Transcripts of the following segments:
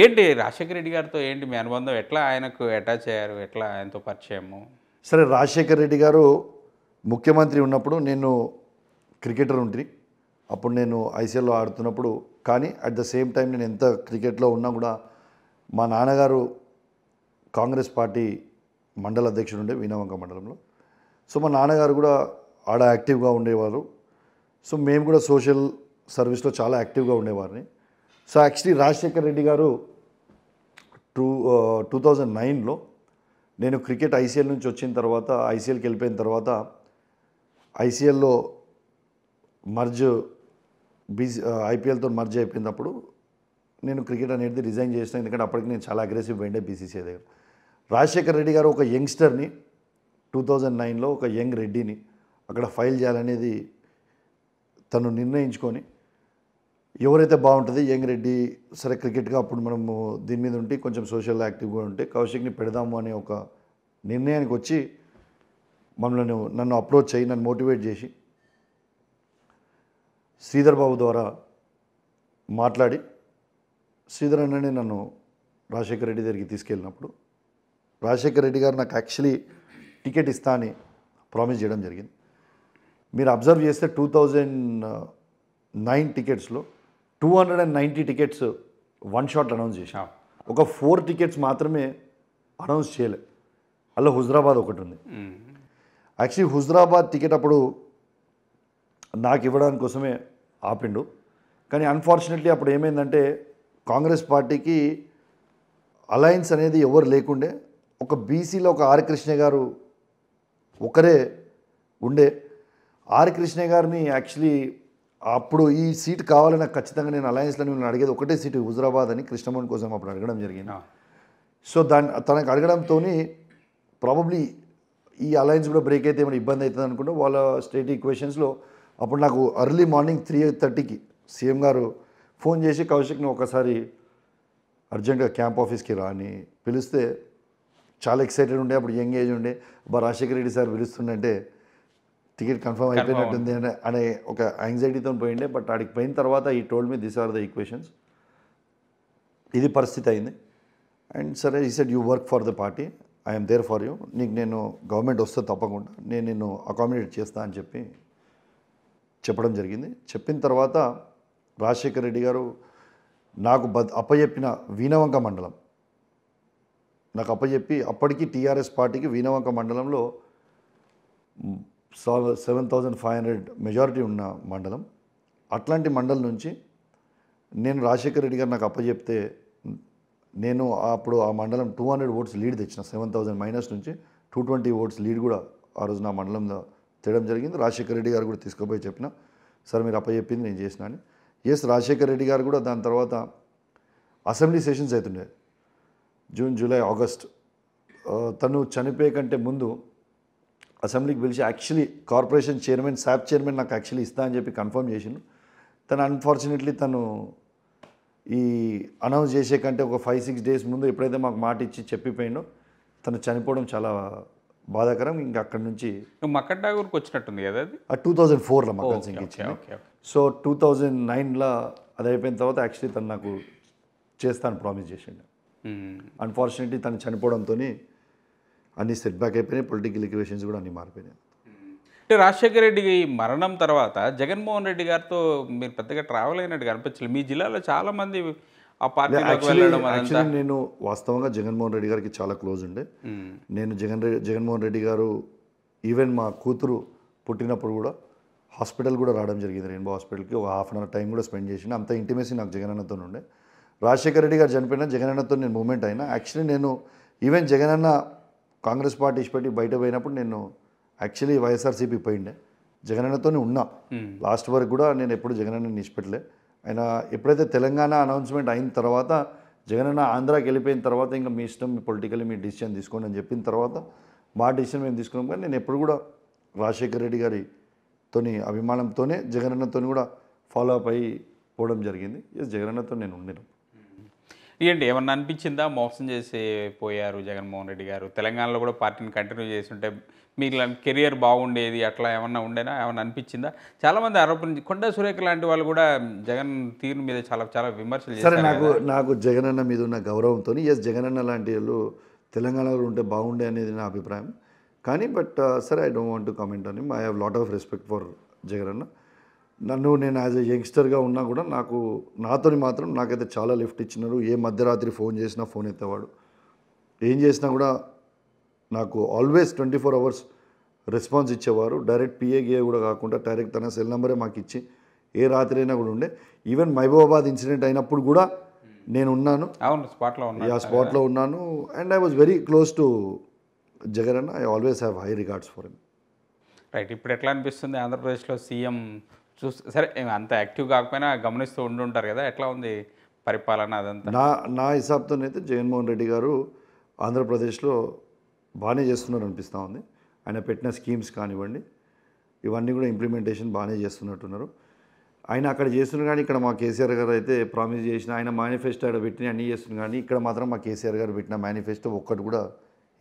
ఏంటి రాజశేఖర రెడ్డి గారితో ఏంటి మీ అనుబంధం ఎట్లా ఆయనకు అటాచ్ అయ్యారు ఎట్లా ఆయనతో పరిచయము సరే రాజశేఖర రెడ్డి గారు ముఖ్యమంత్రి ఉన్నప్పుడు నేను క్రికెటర్ ఉంటుంది అప్పుడు నేను ఐసీఎల్లో ఆడుతున్నప్పుడు కానీ అట్ ద సేమ్ టైం నేను ఎంత క్రికెట్లో ఉన్నా కూడా మా నాన్నగారు కాంగ్రెస్ పార్టీ మండల అధ్యక్షుడు ఉండే వీణవంక మండలంలో సో మా నాన్నగారు కూడా ఆడ యాక్టివ్గా ఉండేవారు సో మేము కూడా సోషల్ సర్వీస్లో చాలా యాక్టివ్గా ఉండేవారిని సో యాక్చువల్లీ రాజశేఖర్ రెడ్డి గారు టూ టూ థౌజండ్ నైన్లో నేను క్రికెట్ ఐసీఎల్ నుంచి వచ్చిన తర్వాత ఐసీఎల్కి వెళ్ళిపోయిన తర్వాత ఐసీఎల్లో మర్జ్ బీజ్ ఐపీఎల్తో మర్జ్ అయిపోయినప్పుడు నేను క్రికెట్ అనేది రిజైన్ చేసిన ఎందుకంటే అప్పటికి నేను చాలా అగ్రెసివ్ పోయిండే బీసీసీఐ దగ్గర రాజశేఖర్ రెడ్డి గారు ఒక యంగ్స్టర్ని టూ థౌజండ్ నైన్లో ఒక యంగ్ రెడ్డిని అక్కడ ఫైల్ చేయాలనేది తను నిర్ణయించుకొని ఎవరైతే బాగుంటుంది యంగ్ రెడ్డి సరే క్రికెట్గా అప్పుడు మనము దీని మీద ఉంటే కొంచెం సోషల్ యాక్టివ్గా ఉంటే కౌశిక్ని పెడదాము అనే ఒక నిర్ణయానికి వచ్చి మమ్మల్ని నన్ను అప్రోచ్ అయ్యి నన్ను మోటివేట్ చేసి శ్రీధర్ బాబు ద్వారా మాట్లాడి శ్రీధర్ అన్ననే నన్ను రాజశేఖర రెడ్డి దగ్గరికి తీసుకెళ్ళినప్పుడు రాజశేఖర రెడ్డి గారు నాకు యాక్చువల్లీ టికెట్ ఇస్తా అని ప్రామిస్ చేయడం జరిగింది మీరు అబ్జర్వ్ చేస్తే టూ థౌజండ్ నైన్ టికెట్స్లో two hundred and ninety tickets one shot announce చేసాం ఒక ఫోర్ టికెట్స్ మాత్రమే అనౌన్స్ చేయలే అలా హుజరాబాద్ ఒకటి ఉంది యాక్చువల్లీ హుజరాబాద్ టికెట్ అప్పుడు నాకు ఇవ్వడానికి కోసమే ఆపిండు కానీ అన్ఫార్చునేట్లీ అప్పుడు ఏమైందంటే కాంగ్రెస్ పార్టీకి అలయన్స్ అనేది ఎవరు లేకుండే ఒక బీసీలో ఒక ఆర్ కృష్ణ గారు ఒకరే ఉండే ఆర్ కృష్ణ గారిని యాక్చువల్లీ అప్పుడు ఈ సీట్ కావాలని ఖచ్చితంగా నేను అలయన్స్లో నేను అడిగేది ఒకటే సీటు హుజరాబాద్ అని కృష్ణమోహన్ కోసం అప్పుడు అడగడం జరిగింది సో దాని తనకు అడగడంతో ప్రాబబ్లీ ఈ అలయన్స్ కూడా బ్రేక్ అయితే ఏమైనా ఇబ్బంది అవుతుంది అనుకుంటే వాళ్ళ స్టేట్ ఈక్వేషన్స్లో అప్పుడు నాకు అర్లీ మార్నింగ్ త్రీ థర్టీకి సీఎం గారు ఫోన్ చేసి కౌశిక్ని ఒకసారి అర్జెంటుగా క్యాంప్ ఆఫీస్కి రా అని పిలిస్తే చాలా ఎక్సైటెడ్ ఉండే అప్పుడు యంగ్ ఏజ్ ఉండే బా రాజశేఖర రెడ్డి సార్ పిలుస్తుండంటే టికెట్ కన్ఫర్మ్ అయిపోయినట్టుంది అనే అనే ఒక యాంగ్జైటీతో పోయిండే బట్ ఆడికి పోయిన తర్వాత he told me this are the equations ఇది పరిస్థితి అయింది అండ్ సరే he said you work for the party I'm there for you నీకు నేను గవర్నమెంట్ వస్తే తప్పకుండా నేను నిన్ను అకామిడేట్ చేస్తా అని చెప్పి చెప్పడం జరిగింది చెప్పిన తర్వాత రాజశేఖర్ రెడ్డి గారు నాకు బ అప్పచెప్పిన వీణవంక మండలం నాకు అప్పచెప్పి అప్పటికి టీఆర్ఎస్ పార్టీకి వీణవంక మండలంలో seven thousand five hundred majority ఉన్న మండలం అట్లాంటి మండలం నుంచి నేను రాజశేఖర్ రెడ్డి గారు నాకు అప్పచెప్తే నేను అప్పుడు ఆ మండలం టూ హండ్రెడ్ ఓట్స్ లీడ్ తెచ్చిన సెవెన్ థౌజండ్ మైనస్ నుంచి టూ ట్వంటీ ఓట్స్ లీడ్ కూడా ఆ రోజు నా మండలంలో తేయడం జరిగింది రాజశేఖర్ రెడ్డి గారు కూడా తీసుకుపోయి చెప్పిన సార్ మీరు అప్పచెప్పింది నేను చేసిన అని ఎస్ రాజశేఖర్ రెడ్డి గారు కూడా దాని తర్వాత అసెంబ్లీ సెషన్స్ అవుతుండే జూన్ జూలై ఆగస్ట్ తను చనిపోయే కంటే ముందు అసెంబ్లీకి పిలిచి actually corporation chairman SAAP chairman నాకు యాక్చువల్లీ ఇస్తా అని చెప్పి కన్ఫర్మ్ చేసిండు తను అన్ఫార్చునేట్లీ తను ఈ అనౌన్స్ చేసే కంటే ఒక ఫైవ్ సిక్స్ డేస్ ముందు ఎప్పుడైతే మాకు మాట ఇచ్చి చెప్పిపోయిండో తను చనిపోవడం చాలా బాధాకరం ఇంకా అక్కడి నుంచి మక్కడ్ ఠాగూర్కి వచ్చినట్టుంది కదా అది టూ థౌజండ్ ఫోర్లో మక్కన్ సింగ్ ఇచ్చింది సో టూ థౌజండ్ నైన్లో అది అయిపోయిన తర్వాత యాక్చువల్లీ తను నాకు చేస్తాను ప్రామిస్ చేసిండు అన్ఫార్చునేట్లీ తను చనిపోవడంతో అన్ని సెట్ బ్యాక్ అయిపోయినాయి పొలిటికల్ ఈక్వేషన్స్ కూడా అన్ని మారిపోయినాయి అంటే రాజశేఖర రెడ్డి మరణం తర్వాత జగన్మోహన్ రెడ్డి గారితో మీరు పెద్దగా ట్రావెల్ అయినట్టు కనిపించలేదు మీ జిల్లాలో చాలా ఆ యాక్చువల్లీ నేను వాస్తవంగా జగన్మోహన్ రెడ్డి గారికి చాలా క్లోజ్ ఉండే నేను జగన్ జగన్మోహన్ రెడ్డి గారు ఈవెన్ మా కూతురు పుట్టినప్పుడు కూడా హాస్పిటల్ కూడా రావడం జరిగింది రెయిన్బో హాస్పిటల్కి ఒక హాఫ్ అన్ అవర్ టైం కూడా స్పెండ్ చేసిన అంత ఇంటిమేసి నాకు జగన్ అన్నతో ఉండే రాజశేఖర రెడ్డి గారు చనిపోయిన అన్నతో నేను మూమెంట్ అయినా యాక్చువల్లీ నేను ఈవెన్ జగన్ అన్న కాంగ్రెస్ పార్టీ ఇష్టపెట్టి బయట పోయినప్పుడు నేను యాక్చువల్లీ వైఎస్ఆర్సీపీ పోయిండే జగనన్నతోనే ఉన్నా లాస్ట్ వరకు కూడా నేను ఎప్పుడు జగనన్న ఇచ్చిపెట్టలే ఆయన ఎప్పుడైతే తెలంగాణ అనౌన్స్మెంట్ అయిన తర్వాత జగనన్న ఆంధ్రాకి వెళ్ళిపోయిన తర్వాత ఇంకా మీ ఇష్టం మీ పొలిటికల్ మీ డిసిషన్ తీసుకోండి అని చెప్పిన తర్వాత మా డిసిషన్ మేము తీసుకున్నాం కానీ నేను ఎప్పుడు కూడా రాజశేఖర్ రెడ్డి గారితోని అభిమానంతోనే జగనన్నతో కూడా ఫాలో అప్ అయ్యి పోవడం జరిగింది జగనన్నతో నేను ఉండినాను ఏంటి ఏమన్నా అనిపించిందా మోసం చేసి పోయారు జగన్మోహన్ రెడ్డి గారు తెలంగాణలో కూడా పార్టీని కంటిన్యూ చేస్తుంటే మీకు కెరియర్ బాగుండేది అట్లా ఏమన్నా ఉండేనా ఏమన్నా అనిపించిందా చాలామంది ఆరోపణ కొండ సురేఖ లాంటి వాళ్ళు కూడా జగన్ తీరు మీద చాలా చాలా విమర్శలు సరే నాకు నాకు జగన్ అన్న మీద ఉన్న గౌరవంతో ఎస్ జగన్ అన్న లాంటి వాళ్ళు తెలంగాణలో ఉంటే బాగుండే అనేది నా అభిప్రాయం కానీ బట్ uh, సరే I don't want to comment అని I have lot of respect for Jagan అన్న నన్ను నేను యాజ్ ఎ యంగ్స్టర్గా ఉన్నా కూడా నాకు నాతోని మాత్రం నాకైతే చాలా లిఫ్ట్ ఇచ్చినారు ఏ మధ్యరాత్రి ఫోన్ చేసినా ఫోన్ ఎత్తేవాడు ఏం చేసినా కూడా నాకు always twenty four hours response ఇచ్చేవారు డైరెక్ట్ పిఏ కూడా కాకుండా డైరెక్ట్ తన సెల్ నెంబరే మాకు ఇచ్చి ఏ రాత్రి అయినా కూడా ఉండే ఈవెన్ మహబూబాబాద్ ఇన్సిడెంట్ అయినప్పుడు కూడా నేను ఉన్నాను అవును స్పాట్లో ఆ స్పాట్లో ఉన్నాను and I was very close to Jagan అన్న I always have high regards for him right ఇప్పుడు ఎట్లా అనిపిస్తుంది ఆంధ్రప్రదేశ్లో సీఎం చూస్తే సరే అంత యాక్టివ్ కాకపోయినా గమనిస్తూ ఉండుంటారు కదా ఎట్లా ఉంది పరిపాలన అదంతా నా నా హిసాబ్తోనైతే జగన్మోహన్ రెడ్డి గారు ఆంధ్రప్రదేశ్లో బాగానే చేస్తున్నారు అనిపిస్తూ ఉంది ఆయన పెట్టిన స్కీమ్స్ కానివ్వండి ఇవన్నీ కూడా ఇంప్లిమెంటేషన్ బాగానే చేస్తున్నట్టున్నారు ఆయన అక్కడ చేస్తున్నారు కానీ ఇక్కడ మా కేసీఆర్ గారు అయితే ప్రామిస్ చేసిన ఆయన మేనిఫెస్టో అక్కడ పెట్టిన అన్నీ చేస్తున్నారు కానీ ఇక్కడ మాత్రం మా కేసీఆర్ గారు పెట్టిన మేనిఫెస్టో ఒక్కటి కూడా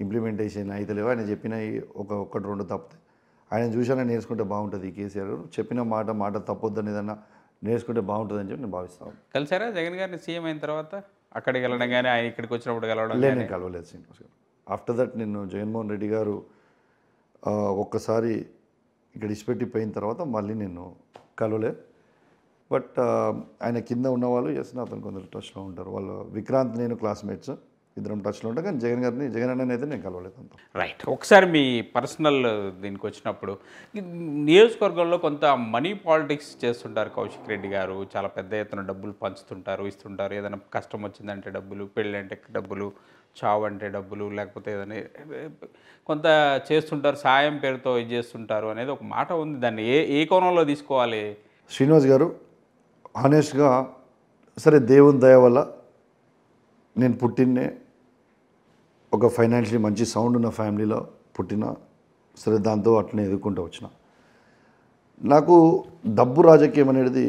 ఇంప్లిమెంటేషన్ అయితే లేవు ఆయన చెప్పిన ఒక ఒక్కటి రెండు తప్పితే ఆయన చూసినా నేర్చుకుంటే బాగుంటుంది కేసీఆర్ చెప్పిన మాట మాట తప్పొద్దని ఏదన్నా నేర్చుకుంటే బాగుంటుందని చెప్పి నేను భావిస్తాను కలిసారా జగన్ గారిని సీఎం అయిన తర్వాత అక్కడికి వెళ్ళడం కానీ ఆయన ఇక్కడికి వచ్చినప్పుడు కలవడం లేదు నేను కలవలేదు శ్రీనివాస్ గారు ఆఫ్టర్ దట్ నేను జగన్మోహన్ రెడ్డి గారు ఒక్కసారి ఇక్కడ ఇచ్చిపెట్టిపోయిన తర్వాత మళ్ళీ నేను కలవలేదు బట్ ఆయన కింద ఉన్నవాళ్ళు ఎస్ అతను కొందరు ట్రస్ట్లో ఉంటారు వాళ్ళు విక్రాంత్ నేను క్లాస్మేట్స్ ఇద్దరం టచ్లో ఉంటాయి కానీ జగన్ గారిని జగన్ అన్నని అయితే నేను కలవలేదు అంత రైట్ ఒకసారి మీ పర్సనల్ దీనికి వచ్చినప్పుడు నియోజకవర్గంలో కొంత మనీ పాలిటిక్స్ చేస్తుంటారు కౌశిక్ రెడ్డి గారు చాలా పెద్ద ఎత్తున డబ్బులు పంచుతుంటారు ఇస్తుంటారు ఏదైనా కష్టం వచ్చిందంటే డబ్బులు పెళ్ళి అంటే డబ్బులు చావు అంటే డబ్బులు లేకపోతే ఏదైనా కొంత చేస్తుంటారు సాయం పేరుతో ఇది చేస్తుంటారు అనేది ఒక మాట ఉంది దాన్ని ఏ ఏ కోణంలో తీసుకోవాలి శ్రీనివాస్ గారు ఆనెస్ట్గా సరే దేవుని దయ వల్ల నేను పుట్టిందే ఒక ఫైనాన్షియల్ మంచి సౌండ్ ఉన్న ఫ్యామిలీలో పుట్టిన సరే దాంతో అట్లనే ఎదుర్కొంటూ వచ్చిన నాకు డబ్బు రాజకీయం అనేది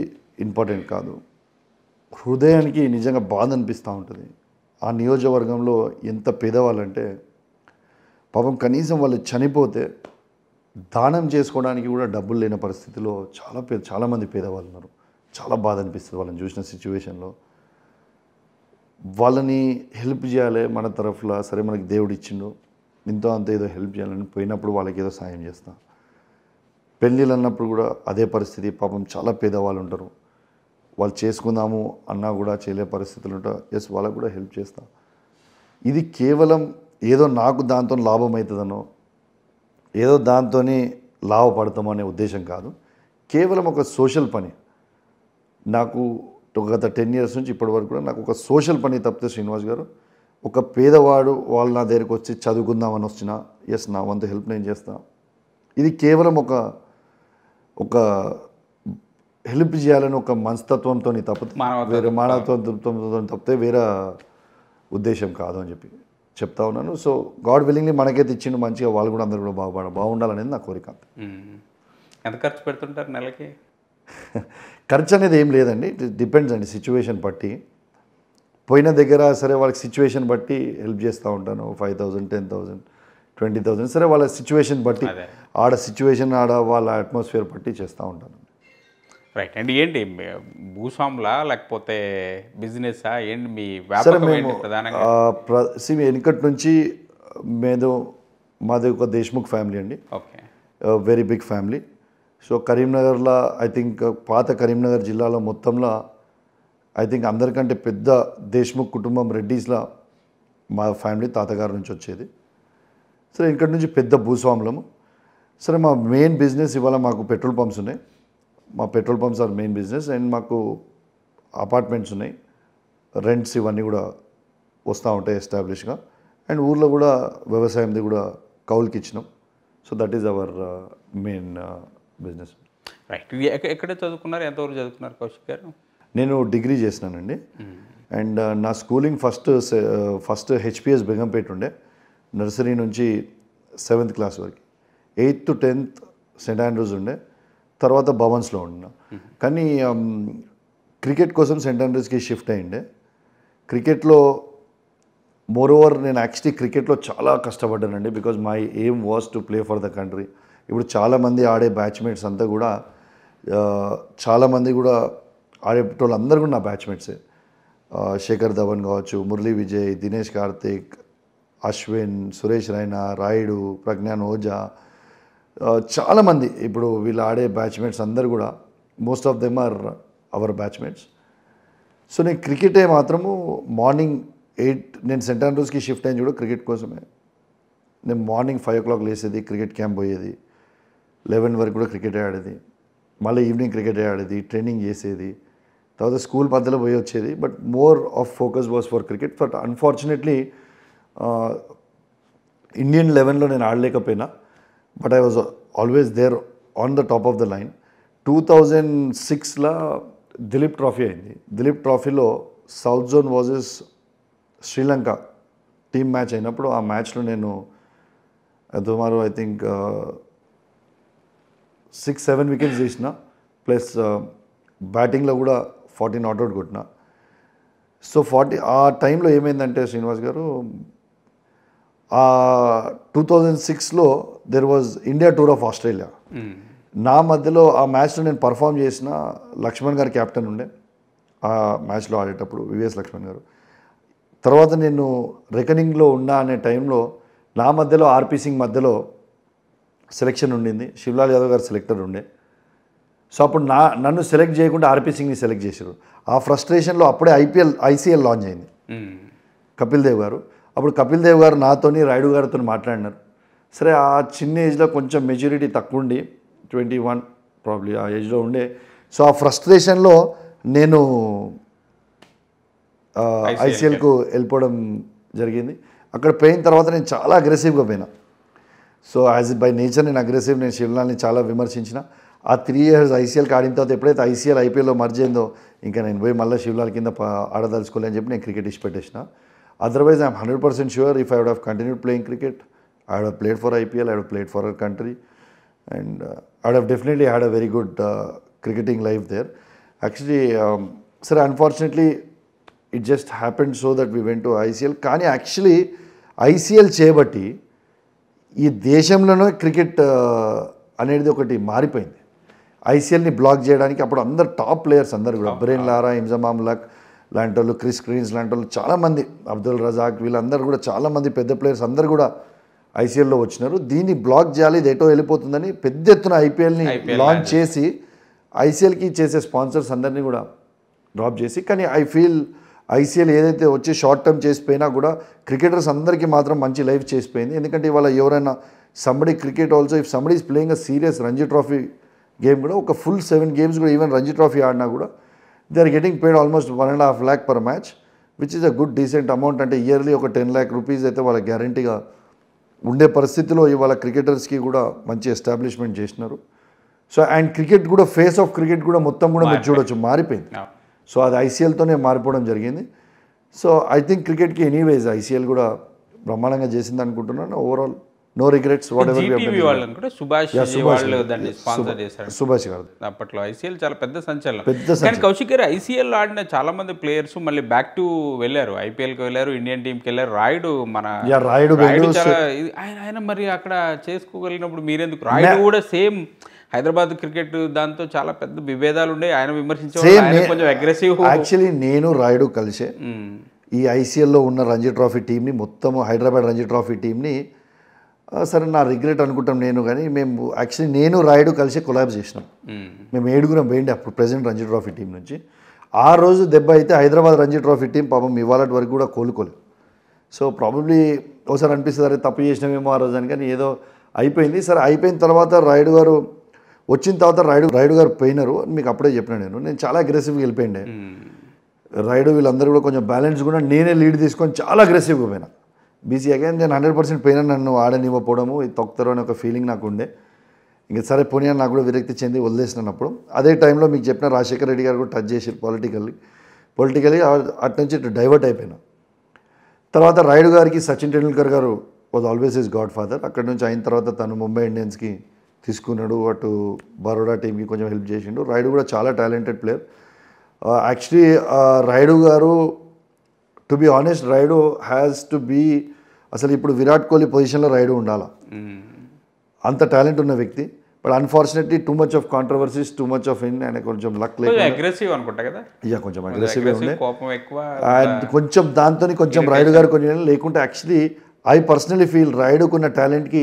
ఇంపార్టెంట్ కాదు హృదయానికి నిజంగా బాధ అనిపిస్తూ ఉంటుంది ఆ నియోజకవర్గంలో ఎంత పేదవాళ్ళంటే పాపం కనీసం వాళ్ళు చనిపోతే దానం చేసుకోవడానికి కూడా డబ్బులు లేని పరిస్థితిలో చాలా పే చాలామంది పేదవాళ్ళు ఉన్నారు చాలా బాధ అనిపిస్తుంది వాళ్ళని చూసిన సిచ్యువేషన్లో వాళ్ళని హెల్ప్ చేయాలి మన తరఫులో సరే మనకి దేవుడు ఇచ్చిండు ఇంతో అంత ఏదో హెల్ప్ చేయాలని పోయినప్పుడు వాళ్ళకి ఏదో సాయం చేస్తాను పెళ్ళిళ్ళు అన్నప్పుడు కూడా అదే పరిస్థితి పాపం చాలా పేదవాళ్ళు ఉంటారు వాళ్ళు చేసుకుందాము అన్నా కూడా చేయలే పరిస్థితులు ఉంటా ఎస్ వాళ్ళకు కూడా హెల్ప్ చేస్తా ఇది కేవలం ఏదో నాకు దాంతో లాభం అవుతుందనో ఏదో దాంతో లాభపడతామనే ఉద్దేశం కాదు కేవలం ఒక సోషల్ పని నాకు గత టెన్ ఇయర్స్ నుంచి ఇప్పటి వరకు కూడా నాకు ఒక సోషల్ పని తప్పితే శ్రీనివాస్ గారు ఒక పేదవాడు వాళ్ళు నా దగ్గరికి వచ్చి చదువుకుందామని వచ్చిన ఎస్ నా వంతు హెల్ప్ నేను చేస్తా ఇది కేవలం ఒక ఒక హెల్ప్ చేయాలని ఒక మనస్తత్వంతో తప్పితే వేరే మానవత్వంతో తప్పితే వేరే ఉద్దేశం కాదు అని చెప్పి చెప్తా ఉన్నాను సో గాడ్ విల్లింగ్లీ మనకైతే ఇచ్చిండు మంచిగా వాళ్ళు కూడా అందరు కూడా బాగుపడ బాగుండాలనేది నా కోరిక ఎంత ఖర్చు పెడుతుంటారు నెలకి ఖర్చు అనేది ఏం లేదండి డిపెండ్స్ అండి సిచ్యువేషన్ బట్టి పోయిన దగ్గర సరే వాళ్ళకి సిచ్యువేషన్ బట్టి హెల్ప్ చేస్తూ ఉంటాను five thousand ten thousand twenty thousand సరే వాళ్ళ సిచ్యువేషన్ బట్టి ఆడ సిచ్యువేషన్ ఆడ వాళ్ళ అట్మాస్ఫియర్ బట్టి చేస్తూ ఉంటాను రైట్ అండ్ ఏంటి భూస్వాములా లేకపోతే బిజినెస్ ఏంటి మీ మేము వెనుకటి నుంచి మేము మాది ఒక దేశ్ముఖ్ ఫ్యామిలీ అండి okay very big family so కరీంనగర్లో ఐ థింక్ పాత కరీంనగర్ జిల్లాలో మొత్తంలో ఐ థింక్ అందరికంటే పెద్ద దేశ్ముఖ్ కుటుంబం రెడ్డీస్లో మా ఫ్యామిలీ తాతగారి నుంచి వచ్చేది సరే ఇక్కడ నుంచి పెద్ద భూస్వాములము సరే మా మెయిన్ బిజినెస్ ఇవాళ మాకు పెట్రోల్ పంప్స్ ఉన్నాయి మా petrol pumps are main business and మాకు అపార్ట్మెంట్స్ ఉన్నాయి రెంట్స్ ఇవన్నీ కూడా వస్తూ ఉంటాయి ఎస్టాబ్లిష్గా అండ్ ఊర్లో కూడా వ్యవసాయంది కూడా కౌలుకి ఇచ్చినాం so that is our main business right ఎక్కడ చదువుకున్నారు ఎంతవరకు చదువుకున్నారు కౌశిక్ గారు నేను డిగ్రీ చేసినానండి hmm. అండ్ నా schooling first first HPS Begumpet ఉండే నర్సరీ నుంచి సెవెంత్ క్లాస్ వరకు eighth to tenth Saint Andrew's ఉండే తర్వాత భవన్స్లో ఉన్నా hmm. కానీ క్రికెట్ కోసం సెంట్ ఆండ్రూస్కి షిఫ్ట్ అయ్యిండే క్రికెట్లో మోర్ ఓవర్ నేను యాక్చువల్లీ క్రికెట్లో చాలా కష్టపడ్డానండి because my aim was to play for the country ఇప్పుడు చాలామంది ఆడే బ్యాచ్మేట్స్ అంతా కూడా చాలామంది కూడా ఆడేటోళ్ళు అందరు కూడా నా బ్యాచ్మేట్సే శేఖర్ ధవన్ కావచ్చు మురళీ విజయ్ దినేష్ కార్తిక్ అశ్విన్ సురేష్ రైనా రాయుడు ప్రజ్ఞాన్ ఓజా చాలామంది ఇప్పుడు వీళ్ళు ఆడే బ్యాచ్మేట్స్ అందరు కూడా most of them are our batchmates so నేను క్రికెటే మాత్రము మార్నింగ్ ఎయిట్ నేను సెంటర్ రోజుకి షిఫ్ట్ అయింది చూడు క్రికెట్ కోసమే నేను మార్నింగ్ ఫైవ్ ఓ క్లాక్ లేసేది క్రికెట్ క్యాంప్ పోయేది లెవెన్ వరకు కూడా క్రికెట్ ఆడేది మళ్ళీ ఈవినింగ్ క్రికెట్ ఆడేది ట్రైనింగ్ చేసేది తర్వాత స్కూల్ మధ్యలో పోయి వచ్చేది but more of focus was for cricket but unfortunately Indian లెవెన్లో నేను ఆడలేకపోయినా but I was always there on the top of the line two thousand సిక్స్లో దిలీప్ ట్రాఫీ అయింది దిలీప్ ట్రాఫీలో south zone versus Sri Lanka team match అయినప్పుడు ఆ మ్యాచ్లో నేను దుమారు I think six seven wickets తీసిన ప్లస్ బ్యాటింగ్లో కూడా ఫార్టీ అవుట్ కొట్టిన సో ఫార్టీ ఆ టైంలో ఏమైందంటే శ్రీనివాస్ గారు టూ థౌజండ్ సిక్స్లో there was India tour of Australia నా మధ్యలో ఆ మ్యాచ్లో నేను పర్ఫామ్ చేసిన లక్ష్మణ్ గారు క్యాప్టెన్ ఉండే ఆ మ్యాచ్లో ఆడేటప్పుడు వివిఎస్ లక్ష్మణ్ గారు తర్వాత నేను రికనింగ్లో ఉన్నా అనే టైంలో నా మధ్యలో ఆర్పీ సింగ్ మధ్యలో సెలెక్షన్ ఉండింది శివలాల్ యాదవ్ గారు సెలెక్టర్ ఉండే సో అప్పుడు నా నన్ను సెలెక్ట్ చేయకుండా ఆర్పీ సింగ్ని సెలెక్ట్ చేశారు ఆ ఫ్రస్ట్రేషన్లో అప్పుడే ఐపీఎల్ ఐసీఎల్ లాంచ్ అయింది కపిల్ hmm. దేవ్ గారు అప్పుడు కపిల్ దేవ్ గారు నాతోని రాయుడు గారితో మాట్లాడినారు సరే ఆ చిన్న ఏజ్లో కొంచెం మెచ్యూరిటీ తక్కువ ఉండి ట్వంటీ వన్ ప్రాబ్లీ ఆ ఏజ్లో ఉండే సో ఆ ఫ్రస్ట్రేషన్లో నేను ఐసీఎల్కు వెళ్ళిపోవడం జరిగింది అక్కడ పోయిన తర్వాత నేను చాలా అగ్రెసివ్గా పోయినా సో యాజ్ బై నేచర్ నేను అగ్రెసివ్ నేను శివలాల్ని చాలా విమర్శించిన ఆ త్రీ ఇయర్స్ ఐసీఎల్కి ఆడిన తర్వాత ఎప్పుడైతే ఐసీఎల్ ఐపీఎల్లో మర్జ్ అయిందో ఇంకా నేను పోయి మళ్ళీ శివలాల్ కింద ఆడదలుచుకోలేని చెప్పి నేను క్రికెట్ ఇష్టపెట్టేసిన otherwise I'm hundred percent sure if I would have continue playing cricket I would played for IPL I would played for our country and I would have definitely had a very good cricketing life there actually సరే unfortunately it just happened so that we went to ICL కానీ actually ICL చేయబట్టి ఈ దేశంలోనే cricket అనేది ఒకటి మారిపోయింది ఐసీఎల్ని black చేయడానికి అప్పుడు అందరు టాప్ ప్లేయర్స్ అందరు కూడా బ్రెయిన్ లారా ఇంజమామ్ లక్ లాంటి వాళ్ళు క్రిస్ క్రీన్స్ లాంటి వాళ్ళు చాలామంది అబ్దుల్ రజాక్ వీళ్ళందరూ కూడా చాలామంది పెద్ద ప్లేయర్స్ అందరు కూడా ఐసీఎల్లో వచ్చినారు దీన్ని బ్లాక్ చేయాలి ఇది ఎటో వెళ్ళిపోతుందని పెద్ద ఎత్తున ఐపీఎల్ని లాంచ్ చేసి ఐసీఎల్కి చేసే స్పాన్సర్స్ అందరినీ కూడా డ్రాప్ చేసి కానీ ఐ ఫీల్ ఐసీఎల్ ఏదైతే వచ్చి షార్ట్ టర్మ్ చేసిపోయినా కూడా క్రికెటర్స్ అందరికీ మాత్రం మంచి లైఫ్ చేసిపోయింది ఎందుకంటే ఇవాళ ఎవరైనా somebody cricket also if somebody is playing a serious Ranji trophy game కూడా ఒక ఫుల్ సెవెన్ గేమ్స్ కూడా ఈవెన్ రంజీ ట్రోఫీ ఆడినా కూడా they are getting paid almost one and half lakh per match which is a good decent amount అంటే yearly ఒక ten lakh rupees అయితే వాళ్ళ గ్యారంటీగా ఉండే పరిస్థితిలో ఇవాళ క్రికెటర్స్కి కూడా మంచి ఎస్టాబ్లిష్మెంట్ చేసినారు సో అండ్ క్రికెట్ కూడా ఫేస్ ఆఫ్ క్రికెట్ కూడా మొత్తం కూడా మీరు చూడొచ్చు మారిపోయింది సో అది ఐసీఎల్తోనే మారిపోవడం జరిగింది సో ఐ థింక్ క్రికెట్కి ఎనీవేస్ ఐసీఎల్ కూడా బ్రహ్మాండంగా చేసింది అనుకుంటున్నాను overall no regrets whatever Subhash Subhash garu అప్పట్లో ఐసీఎల్ చాలా పెద్ద సంచలనం పెద్ద కౌశిక్ గారు ఐసీఎల్ ఆడిన చాలా మంది ప్లేయర్స్ మళ్ళీ బ్యాక్ టు వెళ్ళారు కి వెళ్ళారు ఇండియన్ టీమ్ కి వెళ్ళారు రాయుడు మన రాయుడు రాయుడు ఆయన ఆయన మరి అక్కడ చేసుకోగలిగినప్పుడు మీరెందుకు రాయుడు కూడా సేమ్ హైదరాబాద్ క్రికెట్ దాంతో చాలా పెద్ద విభేదాలు ఉండే ఆయన విమర్శించి కొంచెం యాక్చువల్లీ నేను రాయుడు కలిసే ఈ ఐసీఎల్లో ఉన్న రంజీ ట్రోఫీ టీంని మొత్తం హైదరాబాద్ రంజీ ట్రోఫీ టీంని సరే నా రిగ్రెట్ అనుకుంటాం నేను కానీ మేము యాక్చువల్లీ నేను రాయుడు కలిసి కొలాబ్ చేసినాం మేము ఏడుగురం పోయింది అప్పుడు ప్రెసెంట్ రంజీ ట్రోఫీ టీం నుంచి ఆ రోజు దెబ్బ అయితే హైదరాబాద్ రంజీ ట్రోఫీ టీం పాపం ఇవాళ వరకు కూడా కోలుకోలేదు సో ప్రాబబ్లీ ఒకసారి అనిపిస్తుంది అరే తప్పు చేసినామేమో ఆ రోజు అని కానీ ఏదో అయిపోయింది సరే అయిపోయిన తర్వాత రాయుడు గారు వచ్చిన తర్వాత రాయుడు రాయుడు గారు పోయినారు అని మీకు అప్పుడే చెప్పిన నేను నేను చాలా అగ్రెసివ్గా వెళ్ళిపోయిండే రైడు వీళ్ళందరూ కూడా కొంచెం బ్యాలెన్స్ కూడా నేనే లీడ్ తీసుకొని చాలా అగ్రెసివ్గా పోయినా బీసీ అగైన్ నేను హండ్రెడ్ పర్సెంట్ పోయినా నన్ను ఆడనివ్వకపోవడము ఇది తొక్కుతారు అనే ఒక ఫీలింగ్ నాకు ఉండే ఇంకా సరే పోనీ అని నాకు కూడా విరక్తి చెంది వదిలేసినప్పుడు అదే టైంలో మీకు చెప్పిన రాజశేఖర రెడ్డి గారు కూడా టచ్ చేశారు పొలిటికల్లీ పొలిటికల్లీ అటు నుంచి ఇటు డైవర్ట్ అయిపోయినా తర్వాత రాయుడు గారికి Sachin Tendulkar garu was always is godfather అక్కడ నుంచి అయిన తర్వాత తను ముంబై ఇండియన్స్కి తీసుకున్నాడు అటు బరోడా టీమ్కి కొంచెం హెల్ప్ చేసిండు రైడు కూడా చాలా talented player actually Rayudu garu to be honest Rayudu has to be అసలు ఇప్పుడు విరాట్ కోహ్లీ పొజిషన్లో రైడు ఉండాలా అంత టాలెంట్ ఉన్న వ్యక్తి but unfortunately too much of controversies too much of in అనే కొంచెం లక్ లేదు ఇక కొంచెం అగ్రెసివ్ అండ్ కొంచెం దాంతో కొంచెం రైడు గారు కొంచెం లేకుంటే యాక్చువల్లీ ఐ పర్సనలీ ఫీల్ రైడుకున్న టాలెంట్కి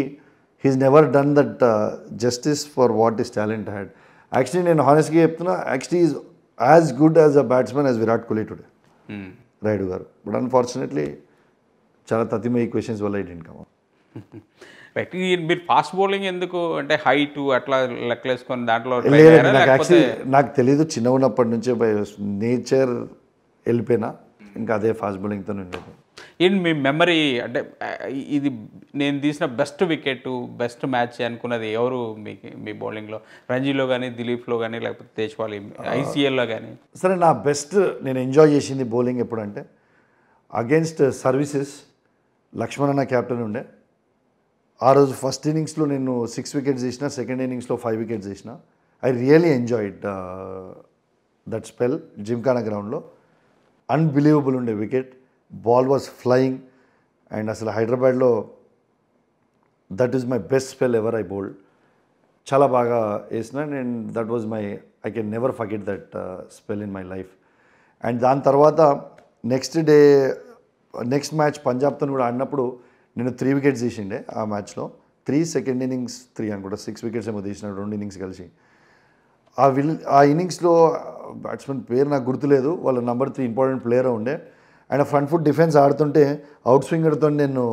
he's never done that justice for what is talent had actually నేను హానెస్ట్గా చెప్తున్నా actually is as good as a batsmen as Virat Kohli today Rayudu garu but unfortunately చాలా తతిమయ క్వశ్చన్స్ వల్ల ఇట్ ఇన్కమ్ మీరు ఫాస్ట్ బౌలింగ్ ఎందుకు అంటే హైట్ అట్లా లెక్కలేసుకొని దాంట్లో నాకు యాక్చువల్లీ నాకు తెలియదు చిన్న ఉన్నప్పటి నుంచే నేచర్ వెళ్ళిపోయినా hmm. ఇంకా అదే ఫాస్ట్ బౌలింగ్తో నేను ఇన్ మీ మెమరీ అంటే ఇది నేను తీసిన బెస్ట్ వికెట్ బెస్ట్ మ్యాచ్ అనుకున్నది ఎవరు మీ మీ బౌలింగ్లో రంజీలో కానీ దిలీప్లో కానీ లేకపోతే తేజ్పాల్ ఐసీఎల్లో కానీ సరే నా బెస్ట్ నేను ఎంజాయ్ చేసింది బౌలింగ్ ఎప్పుడంటే అగేన్స్ట్ సర్వీసెస్ లక్ష్మణ్ అన్న క్యాప్టెన్ ఉండే ఆ రోజు ఫస్ట్ ఇన్నింగ్స్లో నేను సిక్స్ వికెట్స్ వేసిన సెకండ్ ఇన్నింగ్స్లో ఫైవ్ వికెట్స్ వేసిన I really enjoyed that spell Gymkhana గ్రౌండ్లో అన్బిలీవబుల్ ఉండే wicket ball was flying and అసలు హైదరాబాద్లో that is my best spell ever I bowled చాలా బాగా వేసిన and that was my I can never forget that spell in my life and దాని తర్వాత next day next match పంజాబ్తో కూడా ఆడినప్పుడు నేను త్రీ వికెట్స్ తీసిండే ఆ మ్యాచ్లో త్రీ సెకండ్ ఇన్నింగ్స్ త్రీ అనుకుంటా సిక్స్ వికెట్స్ ఏమో తీసిన రెండు ఇన్నింగ్స్ కలిసి ఆ విల్ ఆ ఇన్నింగ్స్లో బ్యాట్స్మెన్ పేరు నాకు గుర్తులేదు వాళ్ళ నెంబర్ త్రీ ఇంపార్టెంట్ ప్లేయర్ ఉండే అండ్ ఫ్రంట్ ఫుట్ డిఫెన్స్ ఆడుతుంటే అవుట్ స్వింగర్తో నేను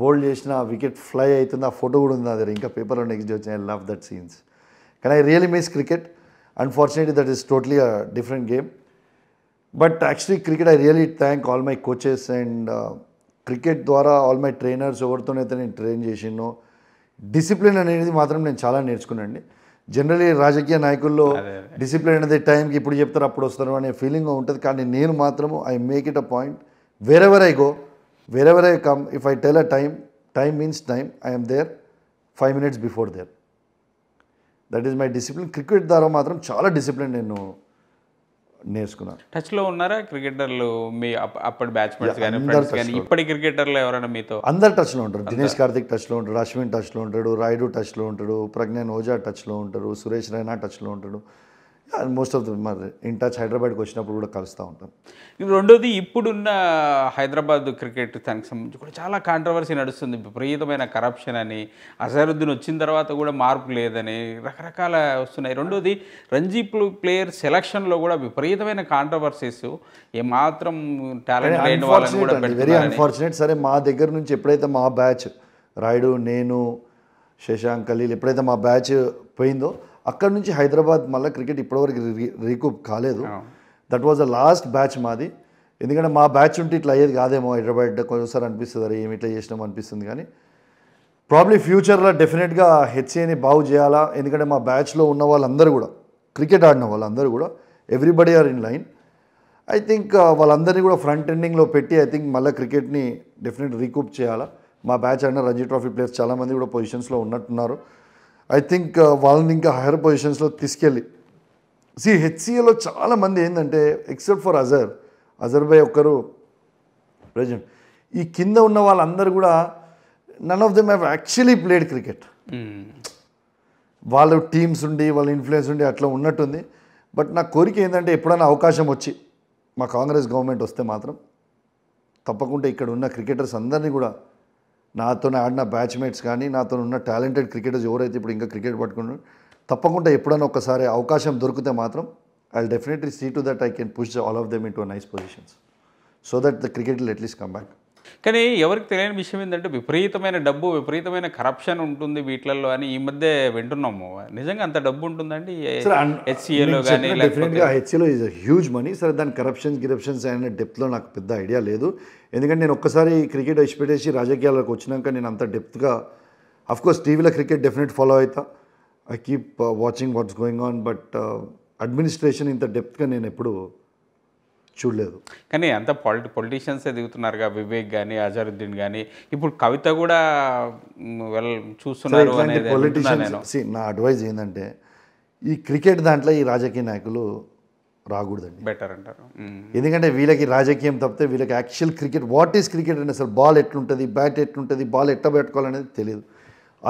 బోల్డ్ చేసిన వికెట్ ఫ్లై అవుతుంది ఆ ఫోటో కూడా ఉంది నా దగ్గర ఇంకా పేపర్లో నెక్స్ట్ డే వచ్చినాయి ఐ లవ్ దట్ సీన్స్ కానీ I really miss cricket unfortunately that is totally a different game but actually cricket I really thank all my coaches and cricket ద్వారా ఆల్ మై ట్రైనర్స్ ఎవరితోనైతే నేను train చేసిన discipline అనేది మాత్రం నేను చాలా అండి జనరలీ రాజకీయ నాయకుల్లో డిసిప్లిన్ అనేది టైంకి ఇప్పుడు చెప్తారు అప్పుడు వస్తారు అనే ఫీలింగ్ ఉంటుంది కానీ నేను మాత్రము I make it a point wherever I go wherever I come if I tell a time time means time I'm there five minutes before there that is my discipline cricket ద్వారా మాత్రం చాలా discipline నేను నేర్చుకున్నాను టచ్లో ఉన్నారా క్రికెటర్లు మీ అప్పటి batchmates కానీ కానీ ఇప్పటి క్రికెటర్లు ఎవరైనా మీతో అందరు టచ్లో ఉంటారు దినేష్ కార్తిక్ టచ్లో ఉంటాడు అశ్విన్ టచ్లో ఉంటాడు రాయుడు టచ్లో ఉంటాడు ప్రజ్ఞాన్ ఓజా టచ్లో ఉంటారు సురేష్ రైనా టచ్లో ఉంటాడు మోస్ట్ ఆఫ్ ద మరి ఇన్ టచ్ హైదరాబాద్కి వచ్చినప్పుడు కూడా కలుస్తూ ఉంటాం రెండోది ఇప్పుడున్న హైదరాబాద్ క్రికెట్ దానికి సంబంధించి కూడా చాలా కాంట్రవర్సీ నడుస్తుంది విపరీతమైన కరప్షన్ అని అజరుద్దీన్ వచ్చిన తర్వాత కూడా మార్పు లేదని రకరకాల వస్తున్నాయి రెండోది రంజీ ప్లేయర్ సెలక్షన్లో కూడా విపరీతమైన కాంట్రవర్సీస్ ఏమాత్రం టాలెంట్ కూడా వెరీ అన్ఫార్చునేట్ సరే మా దగ్గర నుంచి ఎప్పుడైతే మా బ్యాచ్ రాయుడు నేను శశాంక్ ఖలీల్ ఎప్పుడైతే మా బ్యాచ్ పోయిందో అక్కడ నుంచి హైదరాబాద్ మళ్ళీ క్రికెట్ ఇప్పటివరకు రీకూప్ కాలేదు that was the last batch మాది ఎందుకంటే మా బ్యాచ్ ఉంటే ఇట్లా అయ్యేది కాదేమో హైదరాబాద్ కొంచెంసారి అనిపిస్తుంది అరే ఏమి ఇట్లా చేసినాం అనిపిస్తుంది కానీ ప్రాబ్లీ ఫ్యూచర్లో డెఫినెట్గా హెచ్ఏని బాగు చేయాలా ఎందుకంటే మా బ్యాచ్లో ఉన్న వాళ్ళందరూ కూడా క్రికెట్ ఆడిన వాళ్ళందరూ కూడా everybody are in line I think వాళ్ళందరినీ కూడా ఫ్రంట్ ఎండింగ్లో పెట్టి ఐ థింక్ మళ్ళీ క్రికెట్ని డెఫినెట్ రీకూప్ చేయాలా మా బ్యాచ్ ఆడిన రంజీ ట్రోఫీ ప్లేయర్స్ చాలామంది కూడా పొజిషన్స్లో ఉన్నట్టున్నారు ఐ థింక్ uh, వాళ్ళని ఇంకా హైయర్ పొజిషన్స్లో తీసుకెళ్ళి సి హెచ్సిఏలో చాలామంది ఏంటంటే ఎక్సెప్ట్ ఫర్ అజర్ అజర్ బై ఒక్కరు ప్రజెంట్ ఈ కింద ఉన్న వాళ్ళందరూ కూడా none of them have actually played cricket వాళ్ళ టీమ్స్ ఉండి వాళ్ళ ఇన్ఫ్లుయెన్స్ ఉండి అట్లా ఉన్నట్టుంది బట్ నా కోరిక ఏంటంటే ఎప్పుడైనా అవకాశం వచ్చి మా కాంగ్రెస్ గవర్నమెంట్ వస్తే మాత్రం తప్పకుండా ఇక్కడ ఉన్న క్రికెటర్స్ అందరినీ కూడా నాతో ఆడిన బ్యాచ్మేట్స్ కానీ నాతో ఉన్న టాలెంటెడ్ క్రికెటర్స్ ఎవరైతే ఇప్పుడు ఇంకా క్రికెట్ పట్టుకున్నారు తప్పకుండా ఎప్పుడైనా ఒకసారి అవకాశం దొరికితే మాత్రం I definitely see to that I can push all of them in to nice positions so that the cricket will at least come back కానీ ఎవరికి తెలియని విషయం ఏంటంటే విపరీతమైన డబ్బు విపరీతమైన కరప్షన్ ఉంటుంది వీటిలలో అని ఈ మధ్య వింటున్నాము నిజంగా అంత డబ్బు ఉంటుందండి హెచ్సిఏలో కానీ హెచ్సిఏలో ఈజ్ హ్యూజ్ మనీ సరే దాని కరప్షన్ కిరప్షన్స్ అయిన డెప్త్లో నాకు పెద్ద ఐడియా లేదు ఎందుకంటే నేను ఒక్కసారి క్రికెట్ ఇష్టపెట్టేసి రాజకీయాలకు వచ్చినాక నేను అంత డెప్త్గా అఫ్కోర్స్ టీవీలో క్రికెట్ డెఫినెట్ ఫాలో అవుతా I keep watching what's going on but administration ఇంత డెప్త్గా నేను ఎప్పుడు చూడలేదు కానీ అంత పొలిటి పొలిటీషియన్సే దిగుతున్నారుగా వివేక్ కానీ అజరుద్దీన్ కానీ ఇప్పుడు కవిత కూడా చూస్తున్నారు పొలిటీషియన్స్ నా అడ్వైజ్ ఏంటంటే ఈ క్రికెట్ దాంట్లో ఈ రాజకీయ నాయకులు రాకూడదండి బెటర్ అంటారు ఎందుకంటే వీళ్ళకి రాజకీయం తప్పితే వీళ్ళకి actual cricket what is cricket అంటే అసలు బాల్ ఎట్లుంటుంది బ్యాట్ ఎట్లుంటుంది బాల్ ఎట్లా పెట్టుకోవాలనేది తెలియదు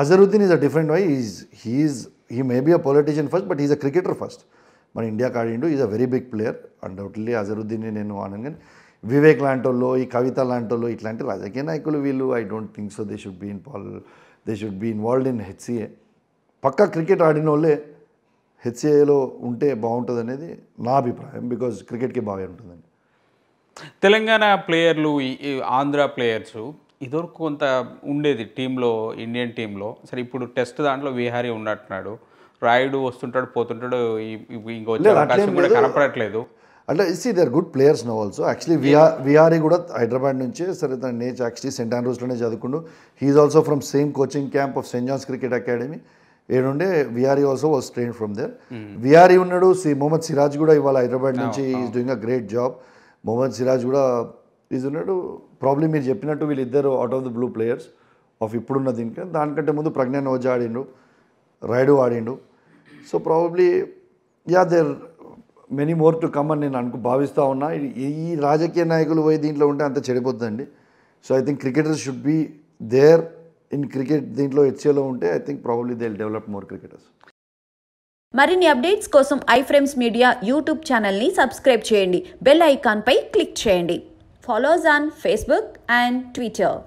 Azharuddin is a different why is he's he may be a politician first but is a cricketer first మన ఇండియాకి ఆడిండు is a very big player undoubtedly Azharuddin నేను అనగానే వివేక్ లాంటి వాళ్ళు ఈ కవిత లాంటి వాళ్ళు ఇట్లాంటి రాజకీయ నాయకులు వీళ్ళు I don't think so they should be in pal they should be involved in HCA పక్క క్రికెట్ ఆడిన వాళ్ళే హెచ్సిఏలో ఉంటే బాగుంటుంది అనేది నా అభిప్రాయం బికాజ్ క్రికెట్కి బాగా ఉంటుందని తెలంగాణ ప్లేయర్లు ఆంధ్ర ప్లేయర్స్ ఇదివరకు కొంత ఉండేది టీంలో ఇండియన్ టీంలో సరే ఇప్పుడు టెస్ట్ దాంట్లో విహారీ ఉన్నట్టున్నాడు రాయుడు వస్తుంటాడు పోతుంటాడు కనపడట్లేదు అంటే see they are good players no also actually Vihar Vihari కూడా హైదరాబాద్ నుంచే సరే తన నేచ్ యాక్చువల్లీ సెంట్ ఆండ్రూస్లోనే చదువుకుండు he also from same coaching camp of saint John's cricket academy ఏడుండే విఆర్ఈ also was train from there విఆర్ఈ ఉన్నాడు సి మొహమ్మద్ సిరాజ్ కూడా ఇవాళ హైదరాబాద్ oh, నుంచి is doing a great job Mohammed Siraj కూడా ఈజ్ ఉన్నాడు ప్రాబ్లమ్ మీరు చెప్పినట్టు వీళ్ళిద్దరు out of the blue players of ఇప్పుడున్న దీనికి దానికంటే ముందు ప్రజ్ఞాన్ ఓజా ఆడిండు రైడు ఆడిండు so probably ya there many more to come అని నేను అనుకు భావిస్తూ ఉన్నా ఈ రాజకీయ నాయకులు పోయి దీంట్లో ఉంటే అంత చెడిపోతుందండి so I think cricketers should be there in cricket దీంట్లో హెచ్ఏలో ఉంటే I think probably they develop more cricketers మరిన్ని అప్డేట్స్ కోసం ఐ ఫ్రేమ్స్ మీడియా యూట్యూబ్ ఛానల్ని సబ్స్క్రైబ్ చేయండి బెల్ ఐకాన్పై క్లిక్ చేయండి follows on Facebook and Twitter